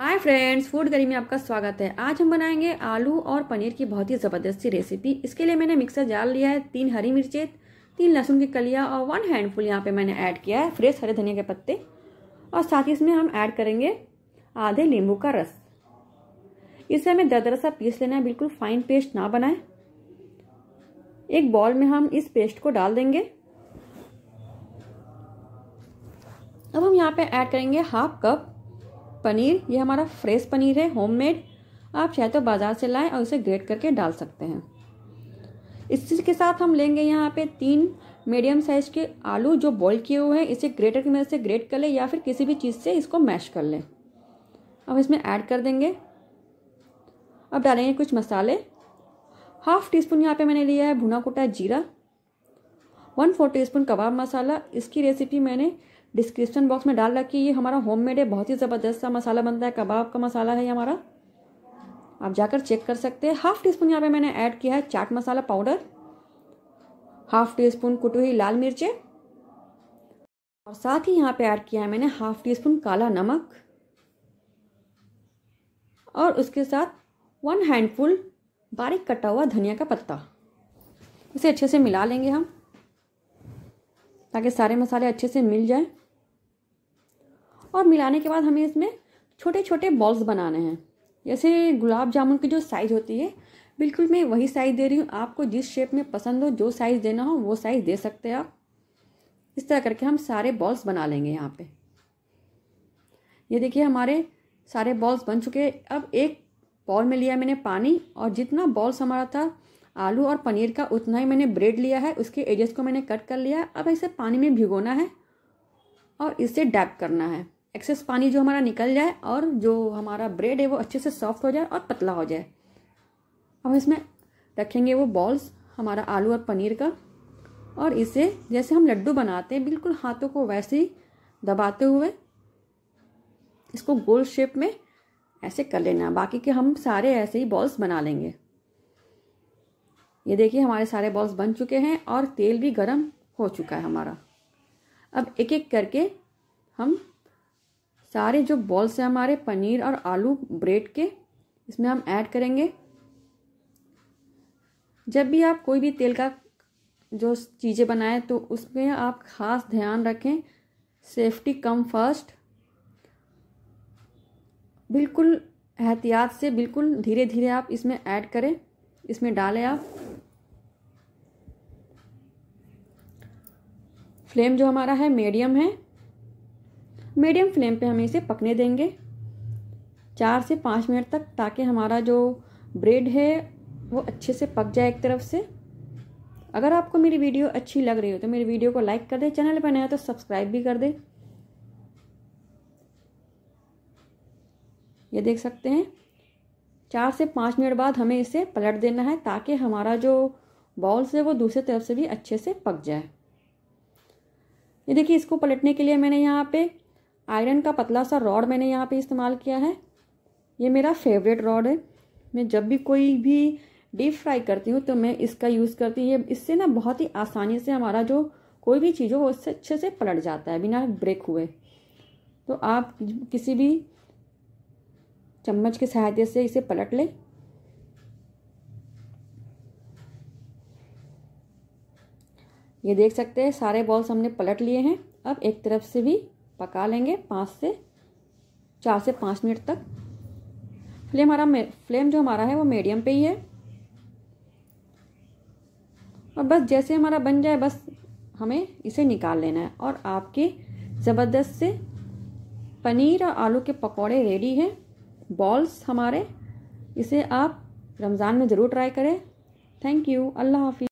hi friends food गरी में आपका स्वागत है आज हम बनाएंगे आलू और पनीर की बहुत ही जबरदस्ती रेसिपी इसके लिए मैंने मिक्सर जार लिया है तीन हरी मिर्चें तीन लहसुन की कलिया और वन हैंडफुल यहाँ पे मैंने ऐड किया है फ्रेश हरे धनिया के पत्ते और साथ ही इसमें हम ऐड करेंगे आधे नींबू का रस इसे हमें दरदरसा सा पीस लेना है बिल्कुल फाइन पेस्ट ना बनाए एक बॉल में हम इस पेस्ट को डाल देंगे अब हम यहाँ पर ऐड करेंगे हाफ कप पनीर ये हमारा फ्रेश पनीर है होममेड आप चाहे तो बाज़ार से लाएं और इसे ग्रेट करके डाल सकते हैं इसी के साथ हम लेंगे यहाँ पे तीन मीडियम साइज़ के आलू जो बॉईल किए हुए हैं इसे ग्रेटर की मदद से ग्रेट कर लें या फिर किसी भी चीज़ से इसको मैश कर लें अब इसमें ऐड कर देंगे अब डालेंगे कुछ मसाले हाफ़ टी स्पून यहाँ पर मैंने लिया है भुना कुटा जीरा वन फोर टी स्पून कबाब मसाला इसकी रेसिपी मैंने डिस्क्रिप्शन बॉक्स में डाल रखी ये हमारा होम मेड है बहुत ही ज़बरदस्त सा मसाला बनता है कबाब का मसाला है ये हमारा आप जाकर चेक कर सकते हैं हाफ टी स्पून यहाँ पे मैंने ऐड किया है chaat masala powder half teaspoon कुटी हुई लाल मिर्चें और साथ ही यहाँ पे ऐड किया है मैंने हाफ टी स्पून काला नमक और उसके साथ वन हैंडफुल बारीक कटा हुआ धनिया का पत्ता इसे अच्छे से मिला लेंगे हम ताकि सारे मसाले अच्छे से मिल जाए और मिलाने के बाद हमें इसमें छोटे छोटे बॉल्स बनाने हैं जैसे गुलाब जामुन की जो साइज़ होती है बिल्कुल मैं वही साइज़ दे रही हूँ आपको जिस शेप में पसंद हो जो साइज़ देना हो वो साइज़ दे सकते हैं आप इस तरह करके हम सारे बॉल्स बना लेंगे यहाँ पे ये देखिए हमारे सारे बॉल्स बन चुके हैं अब एक बॉल में लिया मैंने पानी और जितना बॉल्स हमारा था आलू और पनीर का उतना ही मैंने ब्रेड लिया है उसके एजेस को मैंने कट कर लिया है अब इसे पानी में भिगोना है और इसे डैप करना है एक्सेस पानी जो हमारा निकल जाए और जो हमारा ब्रेड है वो अच्छे से सॉफ्ट हो जाए और पतला हो जाए अब इसमें रखेंगे वो बॉल्स हमारा आलू और पनीर का और इसे जैसे हम लड्डू बनाते हैं बिल्कुल हाथों को वैसे ही दबाते हुए इसको गोल शेप में ऐसे कर लेना बाकी के हम सारे ऐसे ही बॉल्स बना लेंगे ये देखिए हमारे सारे बॉल्स बन चुके हैं और तेल भी गर्म हो चुका है हमारा अब एक एक करके हम सारे जो बॉल्स हैं हमारे पनीर और आलू ब्रेड के इसमें हम ऐड करेंगे जब भी आप कोई भी तेल का जो चीज़ें बनाएं तो उसमें आप ख़ास ध्यान रखें सेफ्टी कम फर्स्ट बिल्कुल एहतियात से बिल्कुल धीरे धीरे आप इसमें ऐड करें इसमें डालें आप फ्लेम जो हमारा है मीडियम है मीडियम फ्लेम पे हमें इसे पकने देंगे चार से पाँच मिनट तक ताकि हमारा जो ब्रेड है वो अच्छे से पक जाए एक तरफ से अगर आपको मेरी वीडियो अच्छी लग रही हो तो मेरी वीडियो को लाइक कर दें चैनल पर नया तो सब्सक्राइब भी कर दें ये देख सकते हैं चार से पाँच मिनट बाद हमें इसे पलट देना है ताकि हमारा जो बॉल्स है वो दूसरे तरफ से भी अच्छे से पक जाए ये देखिए इसको पलटने के लिए मैंने यहाँ पे आयरन का पतला सा रॉड मैंने यहाँ पे इस्तेमाल किया है ये मेरा फेवरेट रॉड है मैं जब भी कोई भी डीप फ्राई करती हूँ तो मैं इसका यूज़ करती हूँ ये इससे ना बहुत ही आसानी से हमारा जो कोई भी चीज़ हो वो उससे अच्छे से पलट जाता है बिना ब्रेक हुए तो आप किसी भी चम्मच की सहायता से इसे पलट लें ये देख सकते हैं सारे बॉल्स हमने पलट लिए हैं अब एक तरफ से भी पका लेंगे पाँच से चार से पाँच मिनट तक फ्लेम हमारा फ्लेम जो हमारा है वो मीडियम पे ही है और बस जैसे हमारा बन जाए बस हमें इसे निकाल लेना है और आपके ज़बरदस्त से पनीर और आलू के पकौड़े रेडी हैं बॉल्स हमारे इसे आप रमज़ान में ज़रूर ट्राई करें थैंक यू अल्लाह हाफि